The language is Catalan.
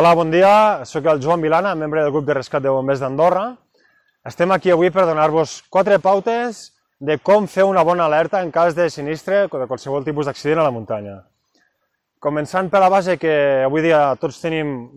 Hola, bon dia. Soc el Joan Vilana, membre del grup de rescat de bombers d'Andorra. Estem aquí avui per donar-vos quatre pautes de com fer una bona alerta en cas de sinistre o de qualsevol tipus d'accident a la muntanya. Començant per la base que avui dia tots tenim